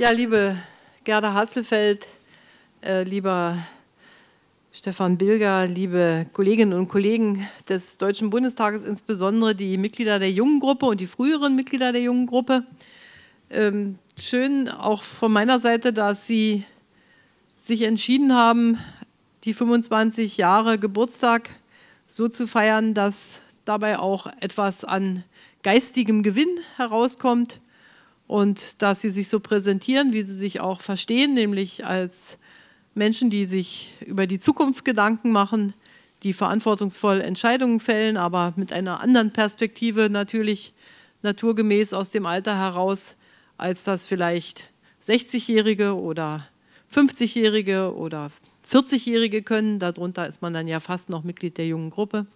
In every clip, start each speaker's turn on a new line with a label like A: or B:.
A: Ja, liebe Gerda Hasselfeld, äh, lieber Stefan Bilger, liebe Kolleginnen und Kollegen des Deutschen Bundestages, insbesondere die Mitglieder der jungen Gruppe und die früheren Mitglieder der jungen Gruppe. Ähm, schön auch von meiner Seite, dass Sie sich entschieden haben, die 25 Jahre Geburtstag so zu feiern, dass dabei auch etwas an geistigem Gewinn herauskommt und dass sie sich so präsentieren, wie sie sich auch verstehen, nämlich als Menschen, die sich über die Zukunft Gedanken machen, die verantwortungsvoll Entscheidungen fällen, aber mit einer anderen Perspektive natürlich naturgemäß aus dem Alter heraus, als das vielleicht 60-Jährige oder 50-Jährige oder 40-Jährige können. Darunter ist man dann ja fast noch Mitglied der jungen Gruppe.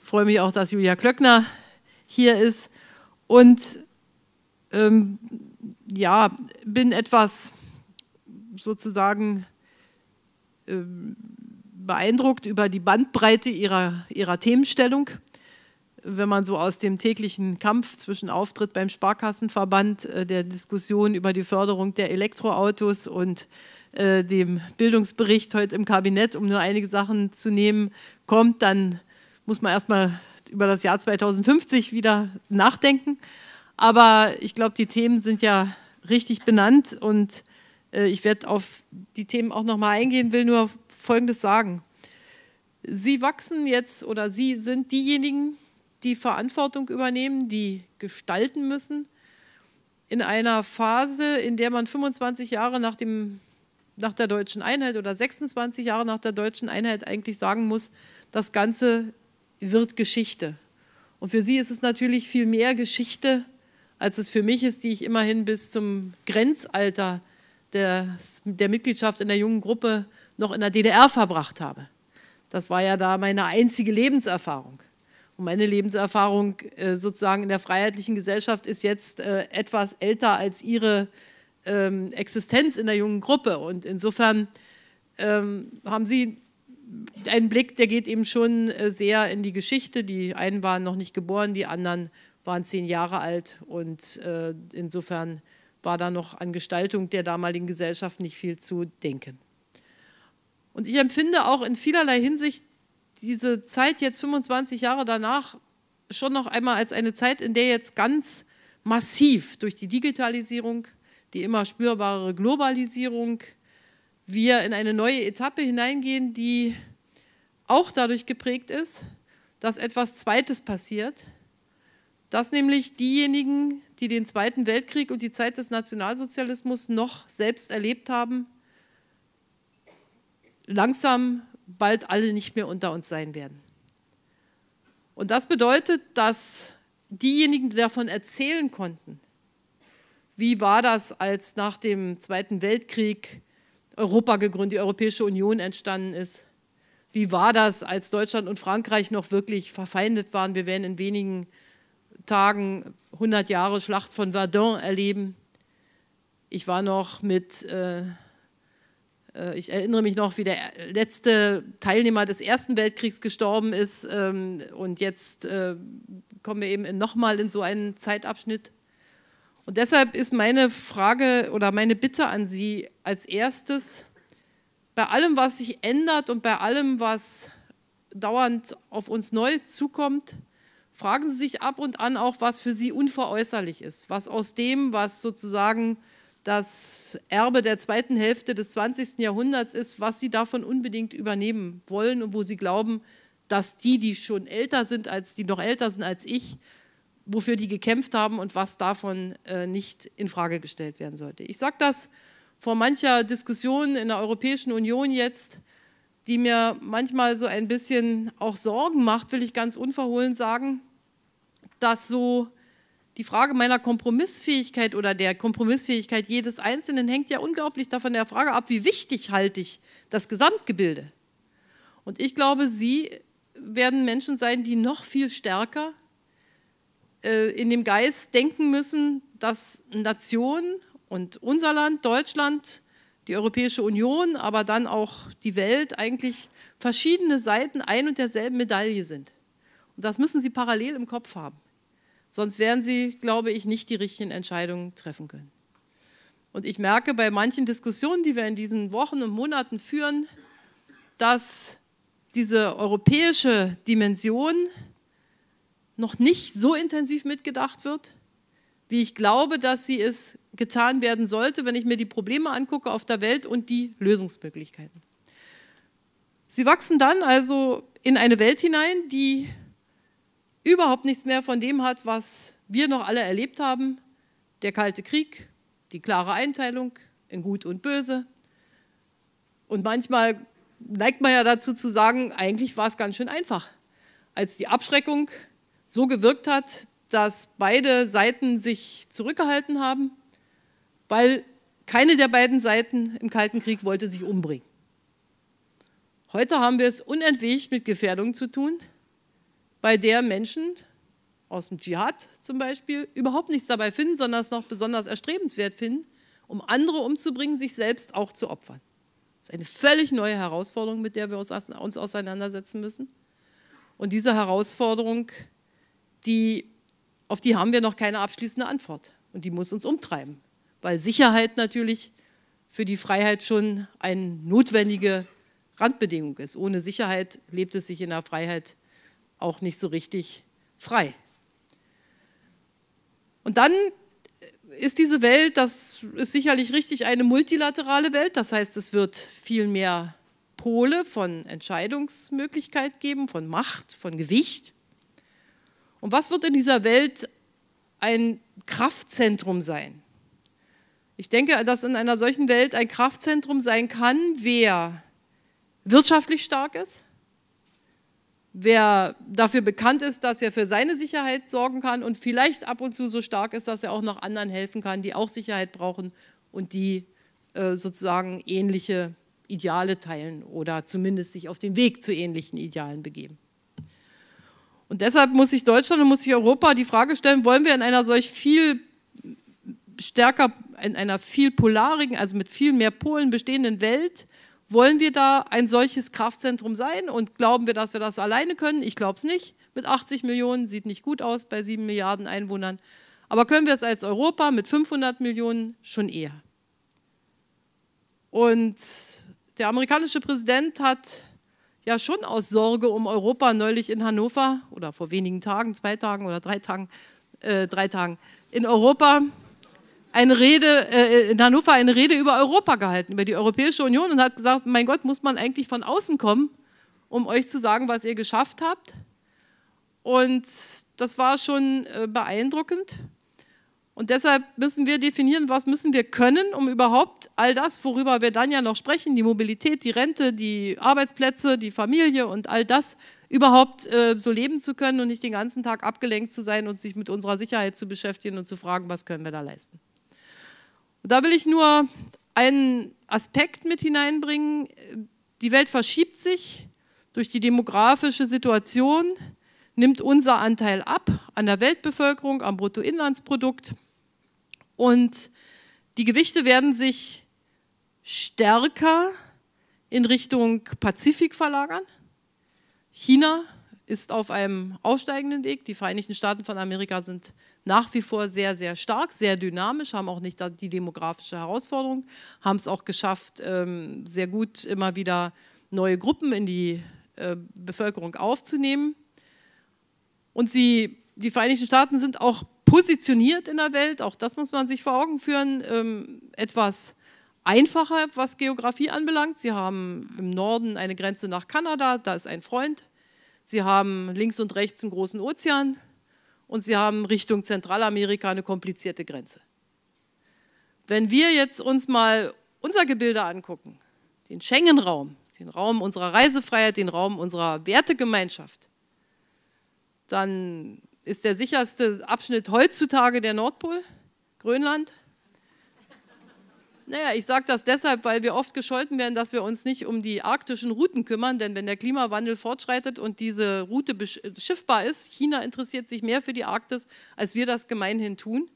A: Ich freue mich auch, dass Julia Klöckner hier ist. Und ähm, ja, bin etwas sozusagen ähm, beeindruckt über die Bandbreite ihrer, ihrer Themenstellung. Wenn man so aus dem täglichen Kampf zwischen Auftritt beim Sparkassenverband, äh, der Diskussion über die Förderung der Elektroautos und äh, dem Bildungsbericht heute im Kabinett, um nur einige Sachen zu nehmen, kommt, dann muss man erstmal über das Jahr 2050 wieder nachdenken. Aber ich glaube, die Themen sind ja richtig benannt und äh, ich werde auf die Themen auch nochmal eingehen, will nur Folgendes sagen. Sie wachsen jetzt oder Sie sind diejenigen, die Verantwortung übernehmen, die gestalten müssen. In einer Phase, in der man 25 Jahre nach, dem, nach der deutschen Einheit oder 26 Jahre nach der deutschen Einheit eigentlich sagen muss, das Ganze wird Geschichte. Und für Sie ist es natürlich viel mehr Geschichte als es für mich ist, die ich immerhin bis zum Grenzalter der, der Mitgliedschaft in der jungen Gruppe noch in der DDR verbracht habe. Das war ja da meine einzige Lebenserfahrung. Und meine Lebenserfahrung äh, sozusagen in der freiheitlichen Gesellschaft ist jetzt äh, etwas älter als ihre ähm, Existenz in der jungen Gruppe. Und insofern ähm, haben Sie einen Blick, der geht eben schon äh, sehr in die Geschichte. Die einen waren noch nicht geboren, die anderen waren zehn Jahre alt und äh, insofern war da noch an Gestaltung der damaligen Gesellschaft nicht viel zu denken. Und ich empfinde auch in vielerlei Hinsicht diese Zeit jetzt 25 Jahre danach schon noch einmal als eine Zeit, in der jetzt ganz massiv durch die Digitalisierung, die immer spürbare Globalisierung, wir in eine neue Etappe hineingehen, die auch dadurch geprägt ist, dass etwas Zweites passiert, dass nämlich diejenigen, die den Zweiten Weltkrieg und die Zeit des Nationalsozialismus noch selbst erlebt haben, langsam bald alle nicht mehr unter uns sein werden. Und das bedeutet, dass diejenigen, die davon erzählen konnten, wie war das, als nach dem Zweiten Weltkrieg Europa gegründet, die Europäische Union entstanden ist, wie war das, als Deutschland und Frankreich noch wirklich verfeindet waren, wir wären in wenigen Jahren Tagen 100 Jahre Schlacht von Verdun erleben. Ich war noch mit, äh, äh, ich erinnere mich noch, wie der letzte Teilnehmer des Ersten Weltkriegs gestorben ist. Ähm, und jetzt äh, kommen wir eben nochmal in so einen Zeitabschnitt. Und deshalb ist meine Frage oder meine Bitte an Sie als erstes, bei allem, was sich ändert und bei allem, was dauernd auf uns neu zukommt, fragen Sie sich ab und an auch, was für Sie unveräußerlich ist, was aus dem, was sozusagen das Erbe der zweiten Hälfte des 20. Jahrhunderts ist, was Sie davon unbedingt übernehmen wollen und wo Sie glauben, dass die, die schon älter sind, als die noch älter sind als ich, wofür die gekämpft haben und was davon äh, nicht in Frage gestellt werden sollte. Ich sage das vor mancher Diskussion in der Europäischen Union jetzt, die mir manchmal so ein bisschen auch Sorgen macht, will ich ganz unverhohlen sagen, dass so die Frage meiner Kompromissfähigkeit oder der Kompromissfähigkeit jedes Einzelnen hängt ja unglaublich davon der Frage ab, wie wichtig halte ich das Gesamtgebilde. Und ich glaube, Sie werden Menschen sein, die noch viel stärker äh, in dem Geist denken müssen, dass Nation und unser Land, Deutschland, die Europäische Union, aber dann auch die Welt eigentlich verschiedene Seiten ein und derselben Medaille sind. Und das müssen Sie parallel im Kopf haben. Sonst werden Sie, glaube ich, nicht die richtigen Entscheidungen treffen können. Und ich merke bei manchen Diskussionen, die wir in diesen Wochen und Monaten führen, dass diese europäische Dimension noch nicht so intensiv mitgedacht wird wie ich glaube, dass sie es getan werden sollte, wenn ich mir die Probleme angucke auf der Welt und die Lösungsmöglichkeiten. Sie wachsen dann also in eine Welt hinein, die überhaupt nichts mehr von dem hat, was wir noch alle erlebt haben. Der Kalte Krieg, die klare Einteilung in Gut und Böse. Und manchmal neigt man ja dazu zu sagen, eigentlich war es ganz schön einfach. Als die Abschreckung so gewirkt hat, dass beide Seiten sich zurückgehalten haben, weil keine der beiden Seiten im Kalten Krieg wollte sich umbringen. Heute haben wir es unentwegt mit Gefährdung zu tun, bei der Menschen aus dem Dschihad zum Beispiel überhaupt nichts dabei finden, sondern es noch besonders erstrebenswert finden, um andere umzubringen, sich selbst auch zu opfern. Das ist eine völlig neue Herausforderung, mit der wir uns auseinandersetzen müssen. Und diese Herausforderung, die auf die haben wir noch keine abschließende Antwort. Und die muss uns umtreiben, weil Sicherheit natürlich für die Freiheit schon eine notwendige Randbedingung ist. Ohne Sicherheit lebt es sich in der Freiheit auch nicht so richtig frei. Und dann ist diese Welt, das ist sicherlich richtig, eine multilaterale Welt. Das heißt, es wird viel mehr Pole von Entscheidungsmöglichkeit geben, von Macht, von Gewicht. Und was wird in dieser Welt ein Kraftzentrum sein? Ich denke, dass in einer solchen Welt ein Kraftzentrum sein kann, wer wirtschaftlich stark ist, wer dafür bekannt ist, dass er für seine Sicherheit sorgen kann und vielleicht ab und zu so stark ist, dass er auch noch anderen helfen kann, die auch Sicherheit brauchen und die äh, sozusagen ähnliche Ideale teilen oder zumindest sich auf den Weg zu ähnlichen Idealen begeben. Und deshalb muss sich Deutschland und muss sich Europa die Frage stellen, wollen wir in einer solch viel stärker, in einer viel polarigen, also mit viel mehr Polen bestehenden Welt, wollen wir da ein solches Kraftzentrum sein und glauben wir, dass wir das alleine können? Ich glaube es nicht. Mit 80 Millionen sieht nicht gut aus bei 7 Milliarden Einwohnern. Aber können wir es als Europa mit 500 Millionen schon eher? Und der amerikanische Präsident hat ja schon aus Sorge um Europa neulich in Hannover oder vor wenigen Tagen, zwei Tagen oder drei Tagen, äh, drei Tagen in Europa eine Rede, äh, in Hannover eine Rede über Europa gehalten, über die Europäische Union und hat gesagt, mein Gott, muss man eigentlich von außen kommen, um euch zu sagen, was ihr geschafft habt. Und das war schon äh, beeindruckend. Und deshalb müssen wir definieren, was müssen wir können, um überhaupt all das, worüber wir dann ja noch sprechen, die Mobilität, die Rente, die Arbeitsplätze, die Familie und all das überhaupt äh, so leben zu können und nicht den ganzen Tag abgelenkt zu sein und sich mit unserer Sicherheit zu beschäftigen und zu fragen, was können wir da leisten. Und da will ich nur einen Aspekt mit hineinbringen. Die Welt verschiebt sich durch die demografische Situation, nimmt unser Anteil ab an der Weltbevölkerung, am Bruttoinlandsprodukt. Und die Gewichte werden sich stärker in Richtung Pazifik verlagern. China ist auf einem aufsteigenden Weg. Die Vereinigten Staaten von Amerika sind nach wie vor sehr, sehr stark, sehr dynamisch, haben auch nicht die demografische Herausforderung, haben es auch geschafft, ähm, sehr gut immer wieder neue Gruppen in die äh, Bevölkerung aufzunehmen. Und sie, die Vereinigten Staaten sind auch positioniert in der Welt, auch das muss man sich vor Augen führen, ähm, etwas einfacher, was Geografie anbelangt. Sie haben im Norden eine Grenze nach Kanada, da ist ein Freund. Sie haben links und rechts einen großen Ozean und sie haben Richtung Zentralamerika eine komplizierte Grenze. Wenn wir jetzt uns mal unser Gebilde angucken, den Schengen-Raum, den Raum unserer Reisefreiheit, den Raum unserer Wertegemeinschaft, dann ist der sicherste Abschnitt heutzutage der Nordpol, Grönland. Naja, ich sage das deshalb, weil wir oft gescholten werden, dass wir uns nicht um die arktischen Routen kümmern, denn wenn der Klimawandel fortschreitet und diese Route äh, schiffbar ist, China interessiert sich mehr für die Arktis, als wir das gemeinhin tun,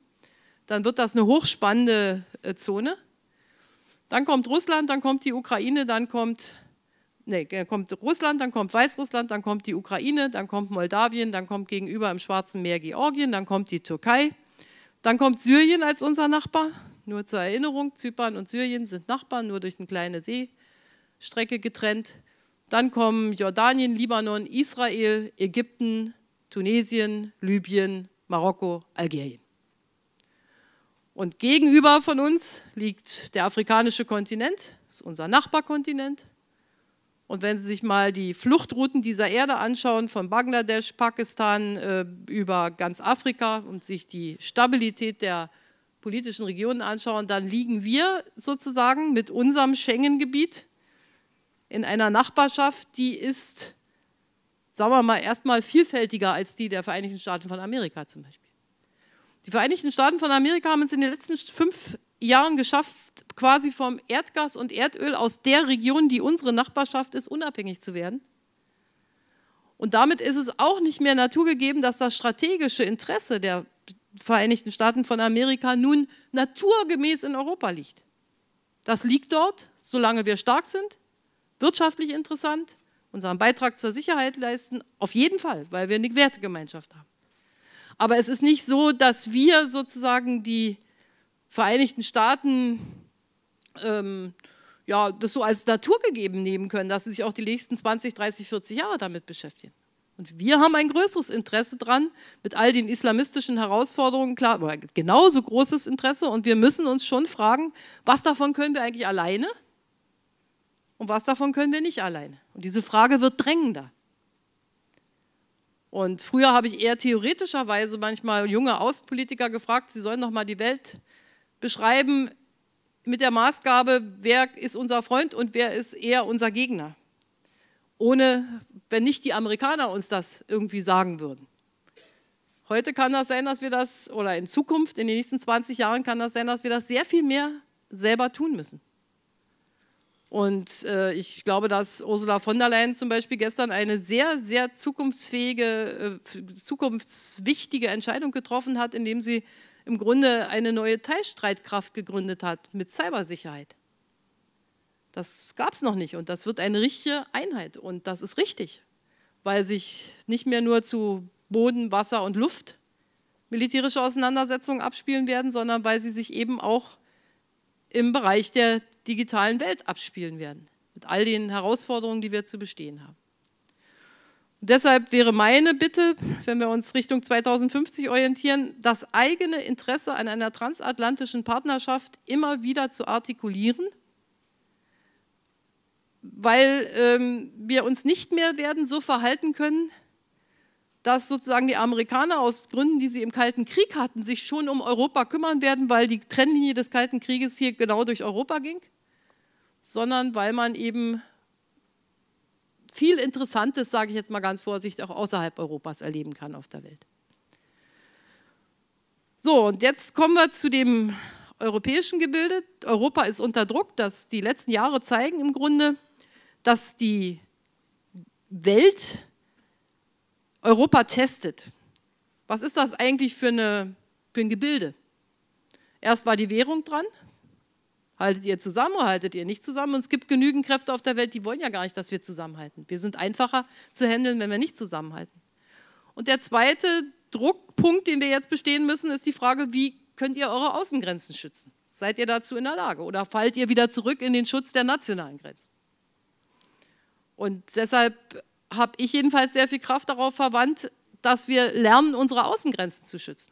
A: dann wird das eine hochspannende äh, Zone. Dann kommt Russland, dann kommt die Ukraine, dann kommt nee, dann äh, kommt Russland, dann kommt Weißrussland, dann kommt die Ukraine, dann kommt Moldawien, dann kommt gegenüber im Schwarzen Meer Georgien, dann kommt die Türkei, dann kommt Syrien als unser Nachbar. Nur zur Erinnerung, Zypern und Syrien sind Nachbarn, nur durch eine kleine Seestrecke getrennt. Dann kommen Jordanien, Libanon, Israel, Ägypten, Tunesien, Libyen, Marokko, Algerien. Und gegenüber von uns liegt der afrikanische Kontinent, das ist unser Nachbarkontinent. Und wenn Sie sich mal die Fluchtrouten dieser Erde anschauen, von Bangladesch, Pakistan äh, über ganz Afrika und sich die Stabilität der politischen Regionen anschauen, dann liegen wir sozusagen mit unserem Schengen-Gebiet in einer Nachbarschaft, die ist, sagen wir mal, erstmal vielfältiger als die der Vereinigten Staaten von Amerika zum Beispiel. Die Vereinigten Staaten von Amerika haben uns in den letzten fünf Jahren geschafft, quasi vom Erdgas und Erdöl aus der Region, die unsere Nachbarschaft ist, unabhängig zu werden. Und damit ist es auch nicht mehr naturgegeben, dass das strategische Interesse der Vereinigten Staaten von Amerika nun naturgemäß in Europa liegt. Das liegt dort, solange wir stark sind, wirtschaftlich interessant, unseren Beitrag zur Sicherheit leisten, auf jeden Fall, weil wir eine Wertegemeinschaft haben. Aber es ist nicht so, dass wir sozusagen die Vereinigten Staaten ähm, ja, das so als naturgegeben nehmen können, dass sie sich auch die nächsten 20, 30, 40 Jahre damit beschäftigen. Und wir haben ein größeres Interesse dran, mit all den islamistischen Herausforderungen, klar, genauso großes Interesse. Und wir müssen uns schon fragen, was davon können wir eigentlich alleine und was davon können wir nicht alleine. Und diese Frage wird drängender. Und früher habe ich eher theoretischerweise manchmal junge Außenpolitiker gefragt, sie sollen noch mal die Welt beschreiben mit der Maßgabe, wer ist unser Freund und wer ist eher unser Gegner. Ohne, wenn nicht die Amerikaner uns das irgendwie sagen würden. Heute kann das sein, dass wir das, oder in Zukunft, in den nächsten 20 Jahren kann das sein, dass wir das sehr viel mehr selber tun müssen. Und äh, ich glaube, dass Ursula von der Leyen zum Beispiel gestern eine sehr, sehr zukunftsfähige, äh, zukunftswichtige Entscheidung getroffen hat, indem sie im Grunde eine neue Teilstreitkraft gegründet hat mit Cybersicherheit. Das gab es noch nicht und das wird eine richtige Einheit und das ist richtig, weil sich nicht mehr nur zu Boden, Wasser und Luft militärische Auseinandersetzungen abspielen werden, sondern weil sie sich eben auch im Bereich der digitalen Welt abspielen werden, mit all den Herausforderungen, die wir zu bestehen haben. Deshalb wäre meine Bitte, wenn wir uns Richtung 2050 orientieren, das eigene Interesse an einer transatlantischen Partnerschaft immer wieder zu artikulieren, weil ähm, wir uns nicht mehr werden so verhalten können, dass sozusagen die Amerikaner aus Gründen, die sie im Kalten Krieg hatten, sich schon um Europa kümmern werden, weil die Trennlinie des Kalten Krieges hier genau durch Europa ging, sondern weil man eben viel Interessantes, sage ich jetzt mal ganz vorsichtig, auch außerhalb Europas erleben kann auf der Welt. So, und jetzt kommen wir zu dem europäischen Gebilde. Europa ist unter Druck, dass die letzten Jahre zeigen im Grunde, dass die Welt Europa testet. Was ist das eigentlich für, eine, für ein Gebilde? Erst war die Währung dran, Haltet ihr zusammen oder haltet ihr nicht zusammen? Und es gibt genügend Kräfte auf der Welt, die wollen ja gar nicht, dass wir zusammenhalten. Wir sind einfacher zu handeln, wenn wir nicht zusammenhalten. Und der zweite Druckpunkt, den wir jetzt bestehen müssen, ist die Frage, wie könnt ihr eure Außengrenzen schützen? Seid ihr dazu in der Lage? Oder fallt ihr wieder zurück in den Schutz der nationalen Grenzen? Und deshalb habe ich jedenfalls sehr viel Kraft darauf verwandt, dass wir lernen, unsere Außengrenzen zu schützen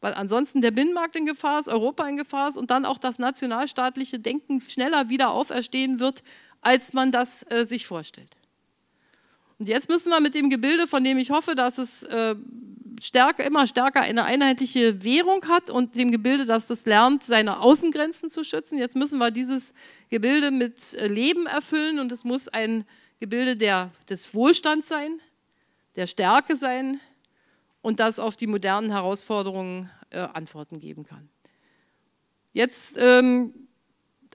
A: weil ansonsten der Binnenmarkt in Gefahr ist, Europa in Gefahr ist und dann auch das nationalstaatliche Denken schneller wieder auferstehen wird, als man das äh, sich vorstellt. Und jetzt müssen wir mit dem Gebilde, von dem ich hoffe, dass es äh, stärker, immer stärker eine einheitliche Währung hat und dem Gebilde, dass das lernt, seine Außengrenzen zu schützen, jetzt müssen wir dieses Gebilde mit äh, Leben erfüllen und es muss ein Gebilde der, des Wohlstands sein, der Stärke sein, und das auf die modernen Herausforderungen äh, Antworten geben kann. Jetzt, ähm,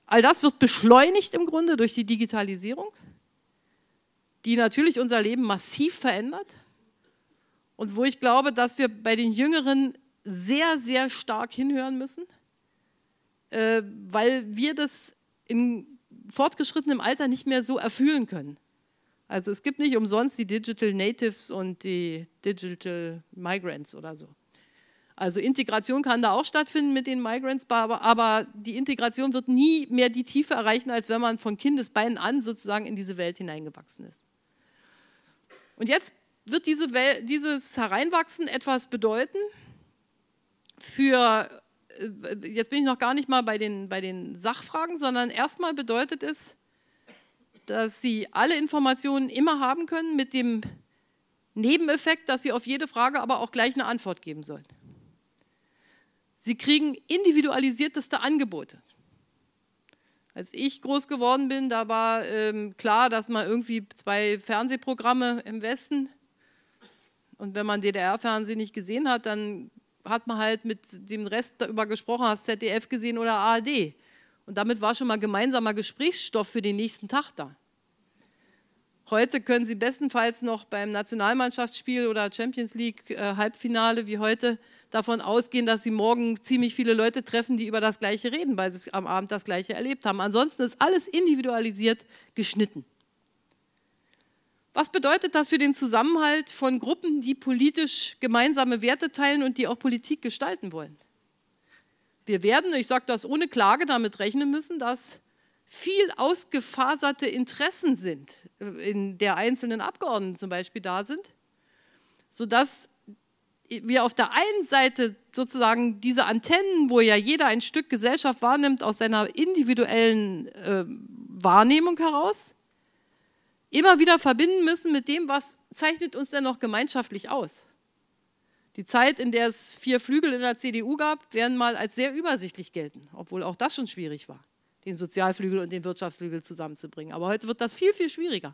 A: all das wird beschleunigt im Grunde durch die Digitalisierung, die natürlich unser Leben massiv verändert und wo ich glaube, dass wir bei den Jüngeren sehr, sehr stark hinhören müssen, äh, weil wir das in fortgeschrittenem Alter nicht mehr so erfüllen können. Also es gibt nicht umsonst die Digital Natives und die Digital Migrants oder so. Also Integration kann da auch stattfinden mit den Migrants, aber die Integration wird nie mehr die Tiefe erreichen, als wenn man von Kindesbeinen an sozusagen in diese Welt hineingewachsen ist. Und jetzt wird diese Welt, dieses Hereinwachsen etwas bedeuten für, äh, jetzt bin ich noch gar nicht mal bei den, bei den Sachfragen, sondern erstmal bedeutet es, dass Sie alle Informationen immer haben können mit dem Nebeneffekt, dass Sie auf jede Frage aber auch gleich eine Antwort geben sollen. Sie kriegen individualisierteste Angebote. Als ich groß geworden bin, da war ähm, klar, dass man irgendwie zwei Fernsehprogramme im Westen und wenn man DDR-Fernsehen nicht gesehen hat, dann hat man halt mit dem Rest darüber gesprochen, hast ZDF gesehen oder ARD. Und damit war schon mal gemeinsamer Gesprächsstoff für den nächsten Tag da. Heute können Sie bestenfalls noch beim Nationalmannschaftsspiel oder Champions League äh, Halbfinale wie heute davon ausgehen, dass Sie morgen ziemlich viele Leute treffen, die über das Gleiche reden, weil Sie am Abend das Gleiche erlebt haben. Ansonsten ist alles individualisiert geschnitten. Was bedeutet das für den Zusammenhalt von Gruppen, die politisch gemeinsame Werte teilen und die auch Politik gestalten wollen? Wir werden, ich sage das ohne Klage, damit rechnen müssen, dass viel ausgefaserte Interessen sind, äh, in der einzelnen Abgeordneten zum Beispiel da sind, sodass wir auf der einen Seite sozusagen diese Antennen, wo ja jeder ein Stück Gesellschaft wahrnimmt, aus seiner individuellen äh, Wahrnehmung heraus, immer wieder verbinden müssen mit dem, was zeichnet uns denn noch gemeinschaftlich aus. Die Zeit, in der es vier Flügel in der CDU gab, werden mal als sehr übersichtlich gelten, obwohl auch das schon schwierig war, den Sozialflügel und den Wirtschaftsflügel zusammenzubringen. Aber heute wird das viel, viel schwieriger.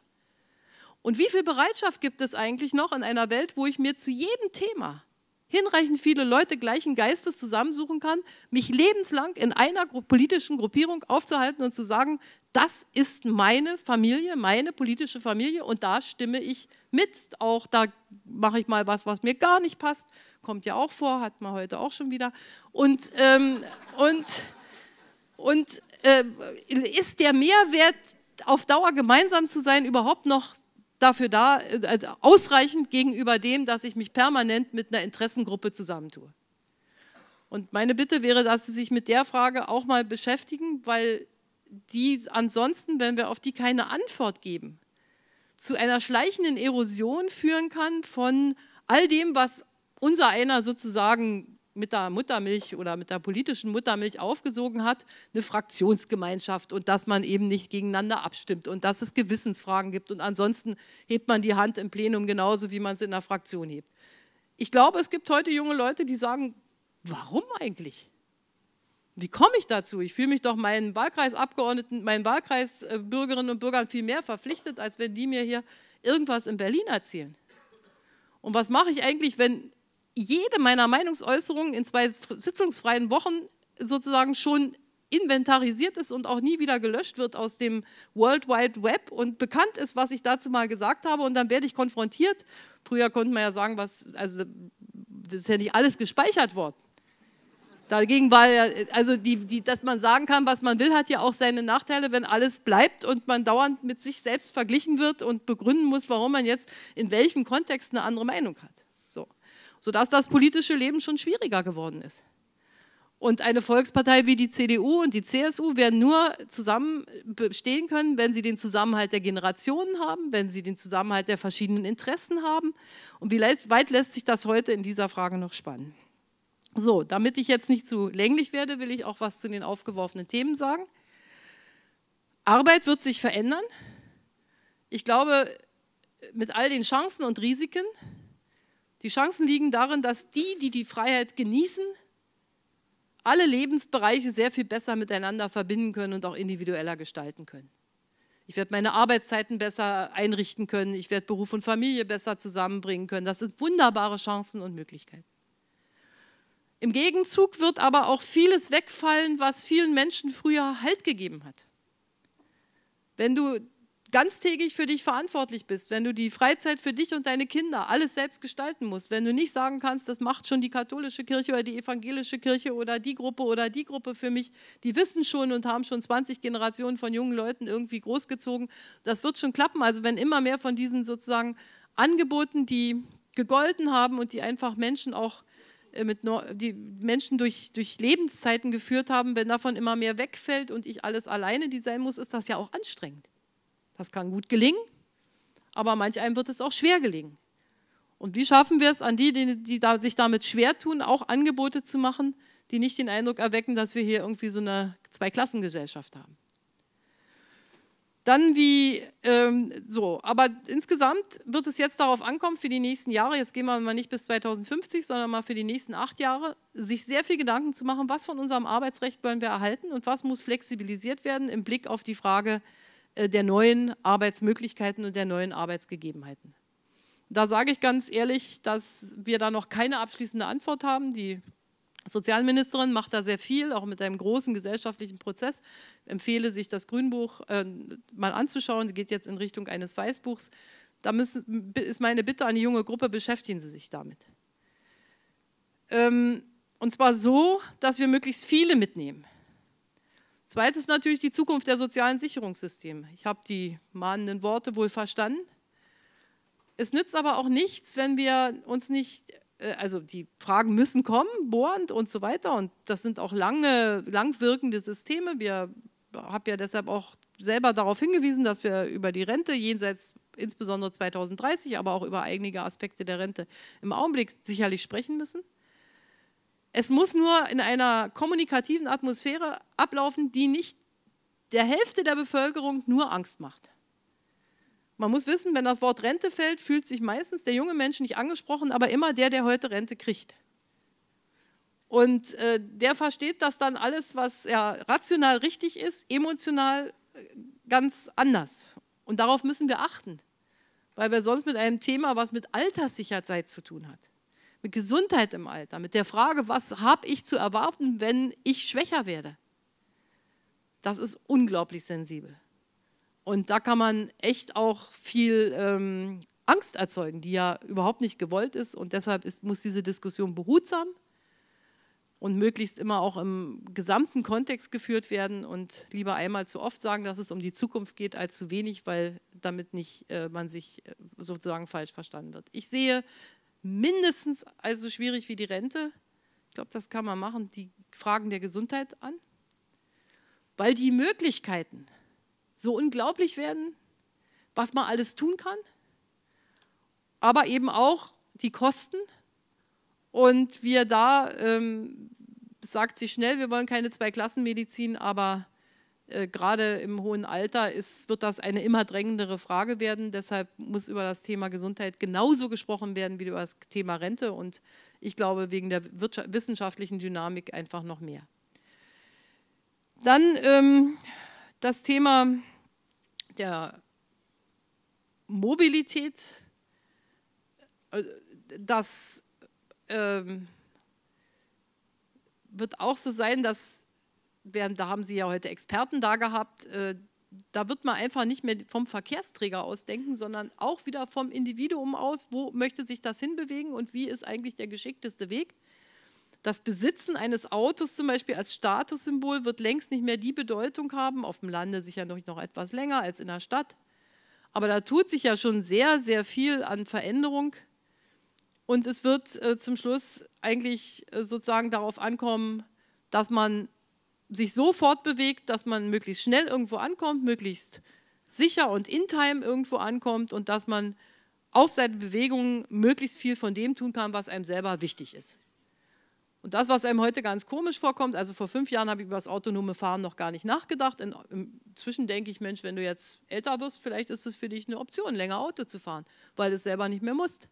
A: Und wie viel Bereitschaft gibt es eigentlich noch in einer Welt, wo ich mir zu jedem Thema hinreichend viele Leute gleichen Geistes zusammensuchen kann, mich lebenslang in einer politischen Gruppierung aufzuhalten und zu sagen, das ist meine Familie, meine politische Familie und da stimme ich mit. Auch da mache ich mal was, was mir gar nicht passt. Kommt ja auch vor, hat man heute auch schon wieder. Und, ähm, und, und äh, ist der Mehrwert auf Dauer gemeinsam zu sein überhaupt noch dafür da, äh, äh, ausreichend gegenüber dem, dass ich mich permanent mit einer Interessengruppe zusammentue. Und meine Bitte wäre, dass Sie sich mit der Frage auch mal beschäftigen, weil die ansonsten, wenn wir auf die keine Antwort geben, zu einer schleichenden Erosion führen kann von all dem, was unser einer sozusagen mit der Muttermilch oder mit der politischen Muttermilch aufgesogen hat, eine Fraktionsgemeinschaft und dass man eben nicht gegeneinander abstimmt und dass es Gewissensfragen gibt und ansonsten hebt man die Hand im Plenum genauso, wie man es in der Fraktion hebt. Ich glaube, es gibt heute junge Leute, die sagen, warum eigentlich? Wie komme ich dazu? Ich fühle mich doch meinen Wahlkreisabgeordneten, meinen Wahlkreisbürgerinnen und Bürgern viel mehr verpflichtet, als wenn die mir hier irgendwas in Berlin erzählen. Und was mache ich eigentlich, wenn jede meiner Meinungsäußerungen in zwei sitzungsfreien Wochen sozusagen schon inventarisiert ist und auch nie wieder gelöscht wird aus dem World Wide Web und bekannt ist, was ich dazu mal gesagt habe und dann werde ich konfrontiert. Früher konnte man ja sagen, was, also das ist ja nicht alles gespeichert worden. Dagegen war ja, also die, die, dass man sagen kann, was man will, hat ja auch seine Nachteile, wenn alles bleibt und man dauernd mit sich selbst verglichen wird und begründen muss, warum man jetzt in welchem Kontext eine andere Meinung hat sodass das politische Leben schon schwieriger geworden ist. Und eine Volkspartei wie die CDU und die CSU werden nur zusammen bestehen können, wenn sie den Zusammenhalt der Generationen haben, wenn sie den Zusammenhalt der verschiedenen Interessen haben. Und wie weit lässt sich das heute in dieser Frage noch spannen? So, damit ich jetzt nicht zu länglich werde, will ich auch was zu den aufgeworfenen Themen sagen. Arbeit wird sich verändern. Ich glaube, mit all den Chancen und Risiken, die Chancen liegen darin, dass die, die die Freiheit genießen, alle Lebensbereiche sehr viel besser miteinander verbinden können und auch individueller gestalten können. Ich werde meine Arbeitszeiten besser einrichten können. Ich werde Beruf und Familie besser zusammenbringen können. Das sind wunderbare Chancen und Möglichkeiten. Im Gegenzug wird aber auch vieles wegfallen, was vielen Menschen früher Halt gegeben hat. Wenn du ganztägig für dich verantwortlich bist, wenn du die Freizeit für dich und deine Kinder alles selbst gestalten musst, wenn du nicht sagen kannst, das macht schon die katholische Kirche oder die evangelische Kirche oder die Gruppe oder die Gruppe für mich, die wissen schon und haben schon 20 Generationen von jungen Leuten irgendwie großgezogen, das wird schon klappen. Also wenn immer mehr von diesen sozusagen Angeboten, die gegolten haben und die einfach Menschen auch äh, mit, die Menschen durch, durch Lebenszeiten geführt haben, wenn davon immer mehr wegfällt und ich alles alleine die sein muss, ist das ja auch anstrengend. Das kann gut gelingen, aber manch einem wird es auch schwer gelingen. Und wie schaffen wir es, an die, die, die da, sich damit schwer tun, auch Angebote zu machen, die nicht den Eindruck erwecken, dass wir hier irgendwie so eine Zweiklassengesellschaft haben? Dann wie, ähm, so, aber insgesamt wird es jetzt darauf ankommen, für die nächsten Jahre, jetzt gehen wir mal nicht bis 2050, sondern mal für die nächsten acht Jahre, sich sehr viel Gedanken zu machen, was von unserem Arbeitsrecht wollen wir erhalten und was muss flexibilisiert werden im Blick auf die Frage, äh, der neuen Arbeitsmöglichkeiten und der neuen Arbeitsgegebenheiten. Da sage ich ganz ehrlich, dass wir da noch keine abschließende Antwort haben. Die Sozialministerin macht da sehr viel, auch mit einem großen gesellschaftlichen Prozess. Ich empfehle sich das Grünbuch äh, mal anzuschauen. Sie geht jetzt in Richtung eines Weißbuchs. Da müssen, ist meine Bitte an die junge Gruppe, beschäftigen Sie sich damit. Ähm, und zwar so, dass wir möglichst viele mitnehmen. Zweitens natürlich die Zukunft der sozialen Sicherungssysteme. Ich habe die mahnenden Worte wohl verstanden. Es nützt aber auch nichts, wenn wir uns nicht, äh, also die Fragen müssen kommen, bohrend und so weiter. Und das sind auch lange, langwirkende Systeme. Wir haben ja deshalb auch selber darauf hingewiesen, dass wir über die Rente jenseits insbesondere 2030, aber auch über einige Aspekte der Rente im Augenblick sicherlich sprechen müssen. Es muss nur in einer kommunikativen Atmosphäre ablaufen, die nicht der Hälfte der Bevölkerung nur Angst macht. Man muss wissen, wenn das Wort Rente fällt, fühlt sich meistens der junge Mensch nicht angesprochen, aber immer der, der heute Rente kriegt. Und äh, der versteht das dann alles, was ja, rational richtig ist, emotional äh, ganz anders. Und darauf müssen wir achten, weil wir sonst mit einem Thema, was mit Alterssicherheit zu tun hat, mit Gesundheit im Alter, mit der Frage, was habe ich zu erwarten, wenn ich schwächer werde. Das ist unglaublich sensibel. Und da kann man echt auch viel ähm, Angst erzeugen, die ja überhaupt nicht gewollt ist. Und deshalb ist, muss diese Diskussion behutsam und möglichst immer auch im gesamten Kontext geführt werden und lieber einmal zu oft sagen, dass es um die Zukunft geht, als zu wenig, weil damit nicht äh, man sich äh, sozusagen falsch verstanden wird. Ich sehe mindestens also schwierig wie die Rente. Ich glaube, das kann man machen, die Fragen der Gesundheit an, weil die Möglichkeiten so unglaublich werden, was man alles tun kann, aber eben auch die Kosten. Und wir da, ähm, sagt sich schnell, wir wollen keine Zweiklassenmedizin, aber äh, gerade im hohen Alter ist, wird das eine immer drängendere Frage werden. Deshalb muss über das Thema Gesundheit genauso gesprochen werden wie über das Thema Rente und ich glaube wegen der wissenschaftlichen Dynamik einfach noch mehr. Dann ähm, das Thema der Mobilität, also, das ähm, wird auch so sein, dass werden, da haben Sie ja heute Experten da gehabt, äh, da wird man einfach nicht mehr vom Verkehrsträger aus denken, sondern auch wieder vom Individuum aus, wo möchte sich das hinbewegen und wie ist eigentlich der geschickteste Weg. Das Besitzen eines Autos zum Beispiel als Statussymbol wird längst nicht mehr die Bedeutung haben, auf dem Lande sicher noch, noch etwas länger als in der Stadt. Aber da tut sich ja schon sehr, sehr viel an Veränderung. Und es wird äh, zum Schluss eigentlich äh, sozusagen darauf ankommen, dass man sich so fortbewegt, dass man möglichst schnell irgendwo ankommt, möglichst sicher und in Time irgendwo ankommt und dass man auf seine Bewegungen möglichst viel von dem tun kann, was einem selber wichtig ist. Und das, was einem heute ganz komisch vorkommt, also vor fünf Jahren habe ich über das autonome Fahren noch gar nicht nachgedacht. Inzwischen denke ich, Mensch, wenn du jetzt älter wirst, vielleicht ist es für dich eine Option, länger Auto zu fahren, weil du es selber nicht mehr musst.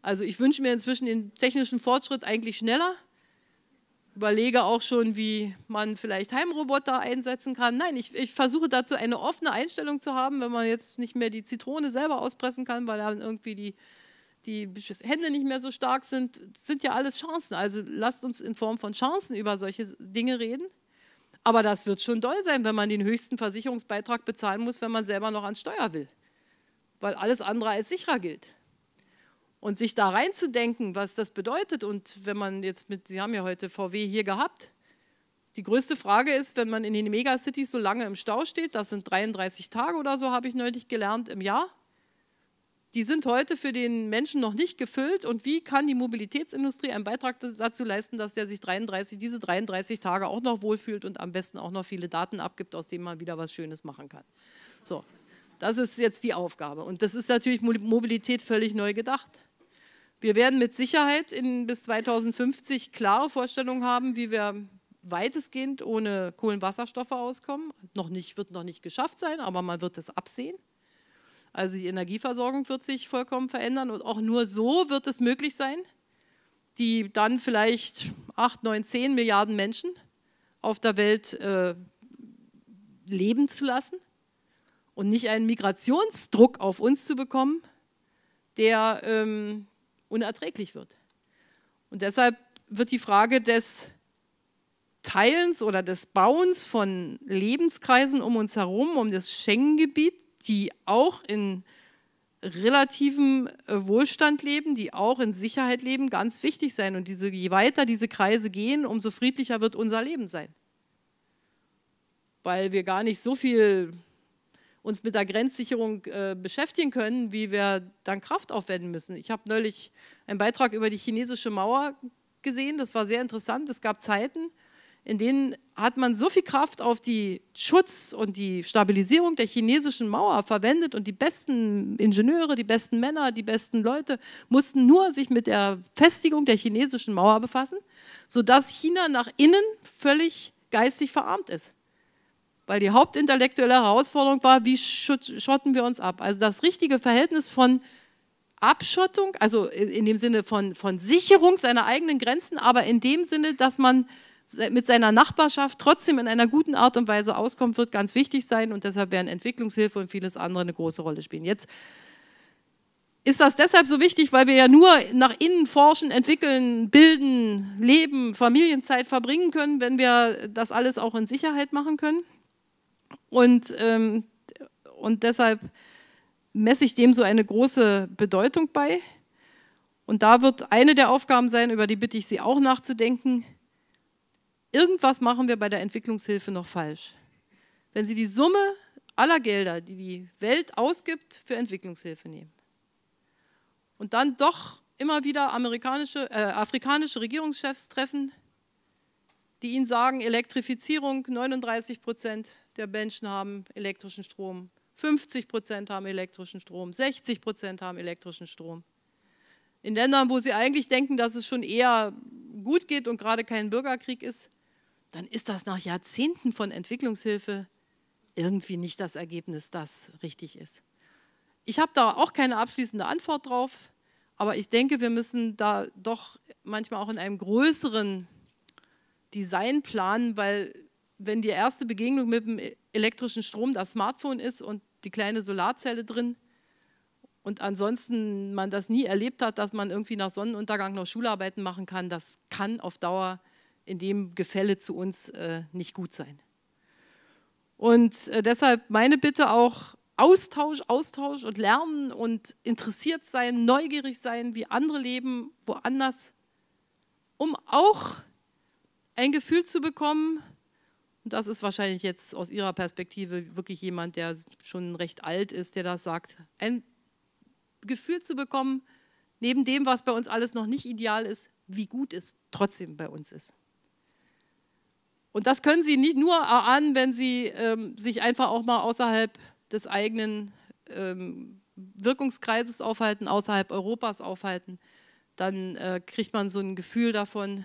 A: Also ich wünsche mir inzwischen den technischen Fortschritt eigentlich schneller, überlege auch schon, wie man vielleicht Heimroboter einsetzen kann. Nein, ich, ich, versuche dazu eine offene Einstellung zu haben, wenn man jetzt nicht mehr die Zitrone selber auspressen kann, weil dann irgendwie die, die Hände nicht mehr so stark sind. Das sind ja alles Chancen. Also lasst uns in Form von Chancen über solche Dinge reden. Aber das wird schon doll sein, wenn man den höchsten Versicherungsbeitrag bezahlen muss, wenn man selber noch an Steuer will. Weil alles andere als sicherer gilt. Und sich da reinzudenken, was das bedeutet. Und wenn man jetzt mit, Sie haben ja heute VW hier gehabt. Die größte Frage ist, wenn man in den Megacities so lange im Stau steht, das sind 33 Tage oder so, habe ich neulich gelernt, im Jahr. Die sind heute für den Menschen noch nicht gefüllt. Und wie kann die Mobilitätsindustrie einen Beitrag dazu leisten, dass der sich 33, diese 33 Tage auch noch wohlfühlt und am besten auch noch viele Daten abgibt, aus denen man wieder was Schönes machen kann? So, das ist jetzt die Aufgabe. Und das ist natürlich Mobilität völlig neu gedacht. Wir werden mit Sicherheit in, bis 2050 klare Vorstellungen haben, wie wir weitestgehend ohne Kohlenwasserstoffe auskommen. Noch nicht, wird noch nicht geschafft sein, aber man wird es absehen. Also die Energieversorgung wird sich vollkommen verändern und auch nur so wird es möglich sein, die dann vielleicht 8, 9, 10 Milliarden Menschen auf der Welt äh, leben zu lassen und nicht einen Migrationsdruck auf uns zu bekommen, der ähm, unerträglich wird. Und deshalb wird die Frage des Teilens oder des Bauens von Lebenskreisen um uns herum, um das Schengen-Gebiet, die auch in relativem äh, Wohlstand leben, die auch in Sicherheit leben, ganz wichtig sein. Und diese, je weiter diese Kreise gehen, umso friedlicher wird unser Leben sein. Weil wir gar nicht so viel uns mit der Grenzsicherung äh, beschäftigen können, wie wir dann Kraft aufwenden müssen. Ich habe neulich einen Beitrag über die chinesische Mauer gesehen, das war sehr interessant. Es gab Zeiten, in denen hat man so viel Kraft auf die Schutz und die Stabilisierung der chinesischen Mauer verwendet und die besten Ingenieure, die besten Männer, die besten Leute mussten nur sich mit der Festigung der chinesischen Mauer befassen, sodass China nach innen völlig geistig verarmt ist. Weil die hauptintellektuelle Herausforderung war, wie schotten wir uns ab? Also das richtige Verhältnis von Abschottung, also in dem Sinne von, von Sicherung seiner eigenen Grenzen, aber in dem Sinne, dass man mit seiner Nachbarschaft trotzdem in einer guten Art und Weise auskommt, wird ganz wichtig sein und deshalb werden Entwicklungshilfe und vieles andere eine große Rolle spielen. Jetzt ist das deshalb so wichtig, weil wir ja nur nach innen forschen, entwickeln, bilden, leben, Familienzeit verbringen können, wenn wir das alles auch in Sicherheit machen können. Und, ähm, und deshalb messe ich dem so eine große Bedeutung bei. Und da wird eine der Aufgaben sein, über die bitte ich Sie auch nachzudenken. Irgendwas machen wir bei der Entwicklungshilfe noch falsch. Wenn Sie die Summe aller Gelder, die die Welt ausgibt, für Entwicklungshilfe nehmen und dann doch immer wieder amerikanische, äh, afrikanische Regierungschefs treffen, die Ihnen sagen, Elektrifizierung 39 Prozent, der Menschen haben elektrischen Strom. 50 Prozent haben elektrischen Strom, 60 Prozent haben elektrischen Strom. In Ländern, wo sie eigentlich denken, dass es schon eher gut geht und gerade kein Bürgerkrieg ist, dann ist das nach Jahrzehnten von Entwicklungshilfe irgendwie nicht das Ergebnis, das richtig ist. Ich habe da auch keine abschließende Antwort drauf, aber ich denke, wir müssen da doch manchmal auch in einem größeren Design planen, weil wenn die erste Begegnung mit dem elektrischen Strom das Smartphone ist und die kleine Solarzelle drin und ansonsten man das nie erlebt hat, dass man irgendwie nach Sonnenuntergang noch Schularbeiten machen kann, das kann auf Dauer in dem Gefälle zu uns äh, nicht gut sein. Und äh, deshalb meine Bitte auch Austausch, Austausch und Lernen und interessiert sein, neugierig sein, wie andere leben, woanders, um auch ein Gefühl zu bekommen, das ist wahrscheinlich jetzt aus Ihrer Perspektive wirklich jemand, der schon recht alt ist, der das sagt. Ein Gefühl zu bekommen, neben dem, was bei uns alles noch nicht ideal ist, wie gut es trotzdem bei uns ist. Und das können Sie nicht nur erahnen, wenn Sie ähm, sich einfach auch mal außerhalb des eigenen ähm, Wirkungskreises aufhalten, außerhalb Europas aufhalten. Dann äh, kriegt man so ein Gefühl davon.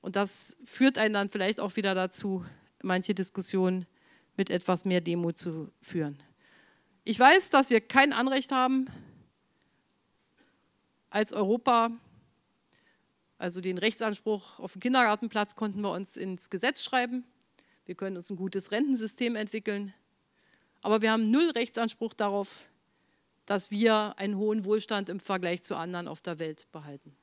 A: Und das führt einen dann vielleicht auch wieder dazu, manche Diskussionen mit etwas mehr Demut zu führen. Ich weiß, dass wir kein Anrecht haben, als Europa, also den Rechtsanspruch auf den Kindergartenplatz konnten wir uns ins Gesetz schreiben. Wir können uns ein gutes Rentensystem entwickeln. Aber wir haben null Rechtsanspruch darauf, dass wir einen hohen Wohlstand im Vergleich zu anderen auf der Welt behalten.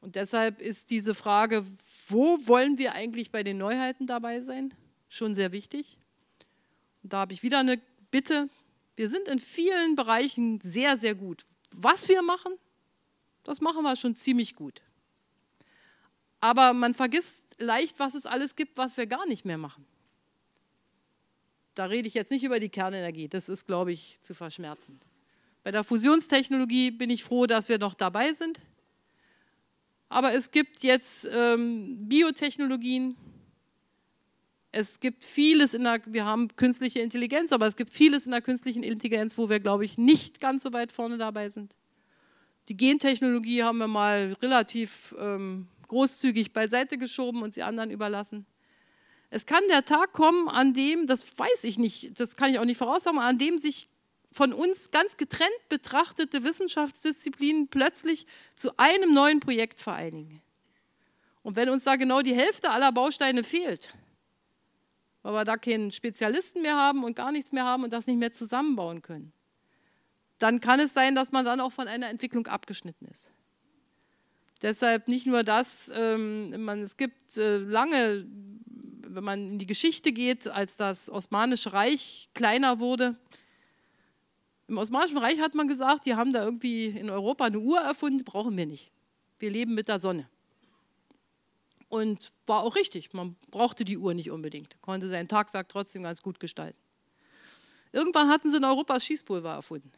A: Und deshalb ist diese Frage, wo wollen wir eigentlich bei den Neuheiten dabei sein, schon sehr wichtig. Und da habe ich wieder eine Bitte. Wir sind in vielen Bereichen sehr, sehr gut. Was wir machen, das machen wir schon ziemlich gut. Aber man vergisst leicht, was es alles gibt, was wir gar nicht mehr machen. Da rede ich jetzt nicht über die Kernenergie, das ist, glaube ich, zu verschmerzen. Bei der Fusionstechnologie bin ich froh, dass wir noch dabei sind. Aber es gibt jetzt ähm, Biotechnologien. Es gibt vieles in der, wir haben künstliche Intelligenz, aber es gibt vieles in der künstlichen Intelligenz, wo wir, glaube ich, nicht ganz so weit vorne dabei sind. Die Gentechnologie haben wir mal relativ ähm, großzügig beiseite geschoben und sie anderen überlassen. Es kann der Tag kommen, an dem, das weiß ich nicht, das kann ich auch nicht voraussagen, an dem sich von uns ganz getrennt betrachtete Wissenschaftsdisziplinen plötzlich zu einem neuen Projekt vereinigen. Und wenn uns da genau die Hälfte aller Bausteine fehlt, weil wir da keinen Spezialisten mehr haben und gar nichts mehr haben und das nicht mehr zusammenbauen können, dann kann es sein, dass man dann auch von einer Entwicklung abgeschnitten ist. Deshalb nicht nur das, ähm, man, es gibt äh, lange, wenn man in die Geschichte geht, als das Osmanische Reich kleiner wurde, im Osmanischen Reich hat man gesagt, die haben da irgendwie in Europa eine Uhr erfunden, brauchen wir nicht. Wir leben mit der Sonne. Und war auch richtig, man brauchte die Uhr nicht unbedingt, konnte sein Tagwerk trotzdem ganz gut gestalten. Irgendwann hatten sie in Europa Schießpulver erfunden.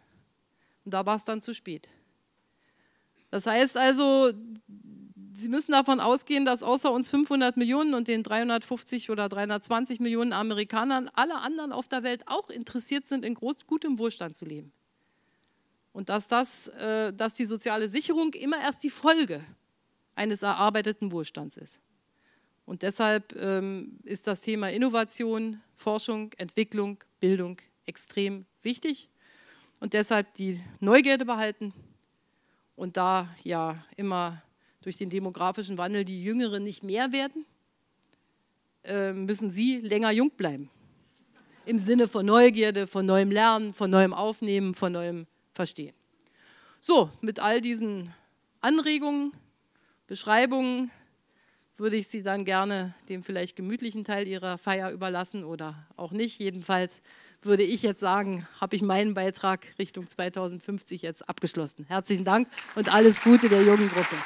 A: Und da war es dann zu spät. Das heißt also, Sie müssen davon ausgehen, dass außer uns 500 Millionen und den 350 oder 320 Millionen Amerikanern alle anderen auf der Welt auch interessiert sind, in groß, gutem Wohlstand zu leben. Und dass, das, äh, dass die soziale Sicherung immer erst die Folge eines erarbeiteten Wohlstands ist. Und deshalb ähm, ist das Thema Innovation, Forschung, Entwicklung, Bildung extrem wichtig. Und deshalb die Neugierde behalten und da ja immer durch den demografischen Wandel die Jüngeren nicht mehr werden, ähm, müssen sie länger jung bleiben. Im Sinne von Neugierde, von neuem Lernen, von neuem Aufnehmen, von neuem Verstehen. So, mit all diesen Anregungen, Beschreibungen würde ich Sie dann gerne dem vielleicht gemütlichen Teil Ihrer Feier überlassen oder auch nicht. Jedenfalls würde ich jetzt sagen, habe ich meinen Beitrag Richtung 2050 jetzt abgeschlossen. Herzlichen Dank und alles Gute der jungen Gruppe.